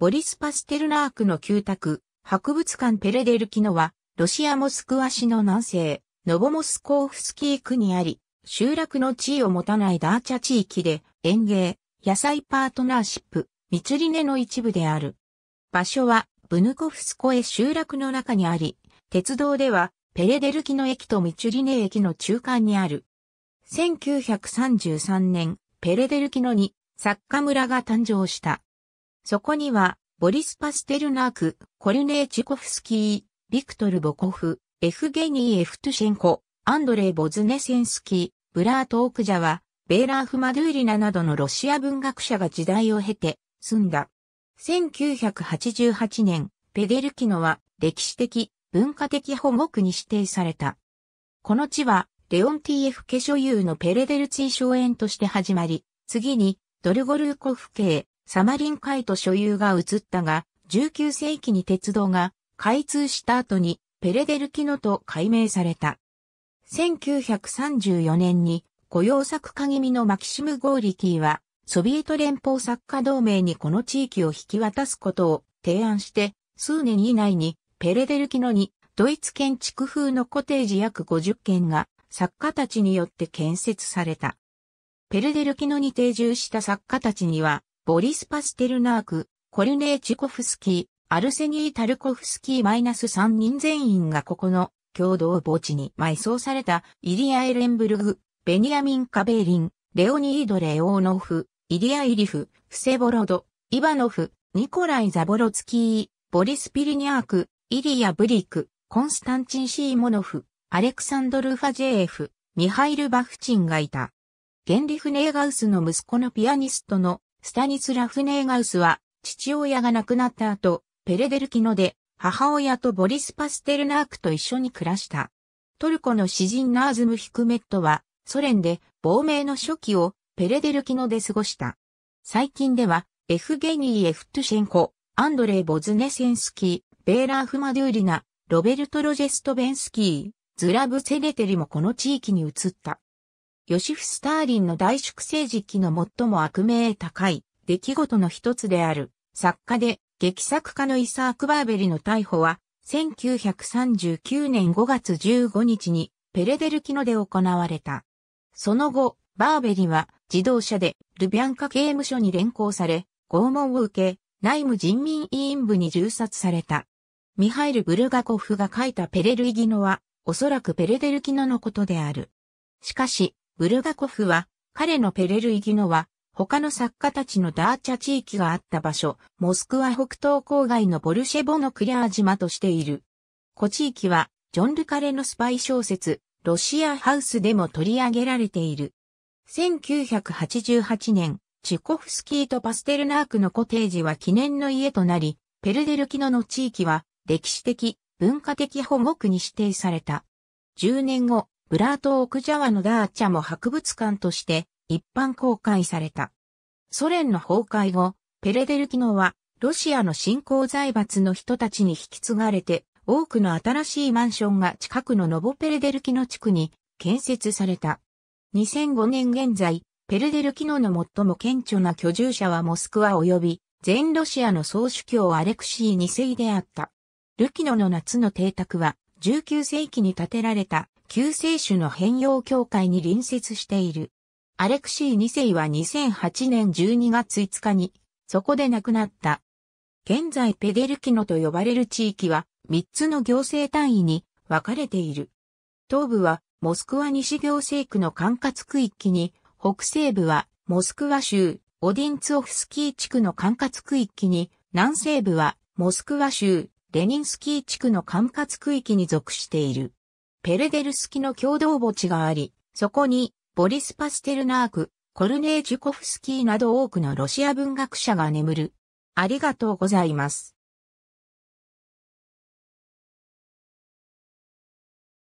ボリス・パステルナークの旧宅、博物館ペレデルキノは、ロシア・モスクワ市の南西、ノボモスコーフスキー区にあり、集落の地位を持たないダーチャ地域で、園芸、野菜パートナーシップ、ミツリネの一部である。場所は、ブヌコフスコエ集落の中にあり、鉄道では、ペレデルキノ駅とミツリネ駅の中間にある。1933年、ペレデルキノに、作家村が誕生した。そこには、ボリス・パステルナーク、コルネーチコフスキー、ビクトル・ボコフ、エフゲニー・エフトシェンコ、アンドレイ・ボズネセンスキー、ブラート・オークジャワ、ベーラーフ・マドゥーリナなどのロシア文学者が時代を経て、住んだ。1988年、ペデルキノは歴史的、文化的保護区に指定された。この地は、レオンティエフ家所有のペレデルツィ荘園として始まり、次に、ドルゴルーコフ系、サマリン海と所有が移ったが、19世紀に鉄道が開通した後にペレデルキノと改名された。1934年に雇用作家気味のマキシム・ゴーリキーは、ソビエト連邦作家同盟にこの地域を引き渡すことを提案して、数年以内にペレデルキノにドイツ建築風のコテージ約50軒が作家たちによって建設された。ペレデルキノに定住した作家たちには、ボリス・パステルナーク、コルネーチュコフスキー、アルセニー・タルコフスキーマイナス3人全員がここの共同墓地に埋葬されたイリア・エレンブルグ、ベニヤミン・カベーリン、レオニード・レオーノフ、イリア・イリフ、フセボロド、イバノフ、ニコライ・ザボロツキー、ボリス・ピリニャーク、イリア・ブリク、コンスタンチン・シーモノフ、アレクサンドル・ファジェーフ、ミハイル・バフチンがいた。ゲンリフ・ネーガウスの息子のピアニストのスタニスラフ・ネーガウスは、父親が亡くなった後、ペレデルキノで、母親とボリス・パステルナークと一緒に暮らした。トルコの詩人ナーズム・ヒクメットは、ソ連で亡命の初期をペレデルキノで過ごした。最近では、エフゲニー・エフトゥシェンコ、アンドレイ・ボズネセンスキー、ベーラー・フマドゥーリナ、ロベルト・ロジェスト・ベンスキー、ズラブ・セネテリもこの地域に移った。ヨシフ・スターリンの大粛清時期の最も悪名高い出来事の一つである、作家で劇作家のイサーク・バーベリの逮捕は、1939年5月15日にペレデルキノで行われた。その後、バーベリは自動車でルビャンカ刑務所に連行され、拷問を受け、内務人民委員部に銃殺された。ミハイル・ブルガコフが書いたペレルイギノは、おそらくペレデルキノのことである。しかし、ブルガコフは、彼のペレルイギノは、他の作家たちのダーチャ地域があった場所、モスクワ北東郊外のボルシェボのクリアー島としている。古地域は、ジョン・ルカレのスパイ小説、ロシアハウスでも取り上げられている。1988年、チュコフスキーとパステルナークのコテージは記念の家となり、ペルデルキノの地域は歴史的、文化的保護区に指定された。10年後、ブラート・オクジャワのダーチャも博物館として一般公開された。ソ連の崩壊後、ペレデルキノはロシアの新興財閥の人たちに引き継がれて多くの新しいマンションが近くのノボペレデルキノ地区に建設された。2005年現在、ペレデルキノの最も顕著な居住者はモスクワ及び全ロシアの総主教アレクシー2世であった。ルキノの夏の邸宅は19世紀に建てられた救世主の変容協会に隣接している。アレクシー2世は2008年12月5日に、そこで亡くなった。現在ペデルキノと呼ばれる地域は、3つの行政単位に分かれている。東部は、モスクワ西行政区の管轄区域に、北西部は、モスクワ州、オディンツオフスキー地区の管轄区域に、南西部は、モスクワ州、レニンスキー地区の管轄区域に属している。ペルデルスキの共同墓地があり、そこに、ボリス・パステルナーク、コルネージュコフスキーなど多くのロシア文学者が眠る。ありがとうございます。